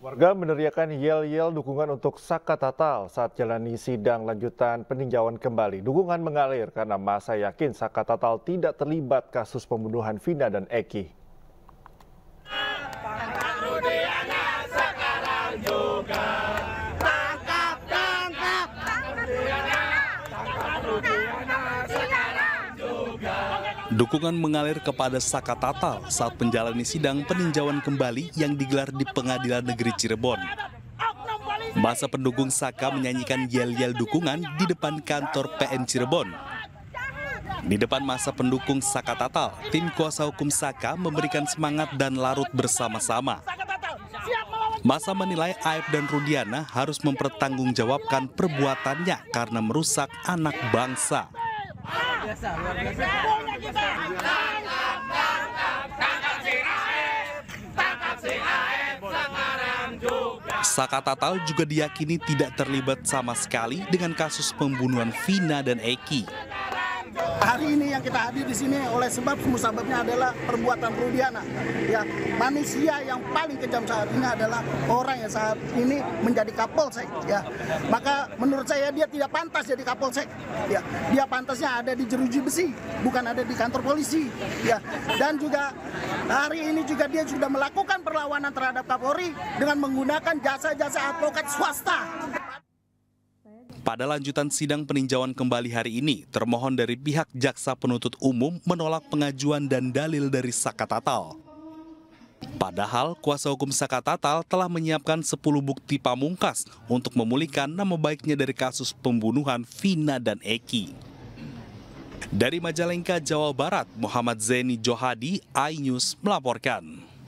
Warga meneriakan yel-yel dukungan untuk Saka Tatal saat jalani sidang lanjutan peninjauan kembali. Dukungan mengalir karena masa yakin Saka Tatal tidak terlibat kasus pembunuhan Vina dan Eki. Dukungan mengalir kepada Saka Tatal saat menjalani sidang peninjauan kembali yang digelar di Pengadilan Negeri Cirebon. Masa pendukung Saka menyanyikan yel-yel dukungan di depan kantor PN Cirebon. Di depan masa pendukung Saka Tatal, tim kuasa hukum Saka memberikan semangat dan larut bersama-sama. Masa menilai Aib dan Rudiana harus mempertanggungjawabkan perbuatannya karena merusak anak bangsa biasa, Saka Tatal juga diyakini tidak terlibat sama sekali dengan kasus pembunuhan Vina dan Eki. Hari ini yang kita hadir di sini oleh sebab musababnya adalah perbuatan Rudiana. Ya, manusia yang paling kejam saat ini adalah orang yang saat ini menjadi Kapolsek. Ya, maka menurut saya dia tidak pantas jadi Kapolsek. Ya, dia pantasnya ada di jeruji besi, bukan ada di kantor polisi. Ya, dan juga hari ini juga dia sudah melakukan perlawanan terhadap Kapolri dengan menggunakan jasa-jasa advokat swasta. Pada lanjutan sidang peninjauan kembali hari ini, termohon dari pihak jaksa penuntut umum menolak pengajuan dan dalil dari Saka Tatal. Padahal kuasa hukum Saka Tatal telah menyiapkan 10 bukti pamungkas untuk memulihkan nama baiknya dari kasus pembunuhan Vina dan Eki. Dari Majalengka, Jawa Barat, Muhammad Zeni Johadi, iNews melaporkan.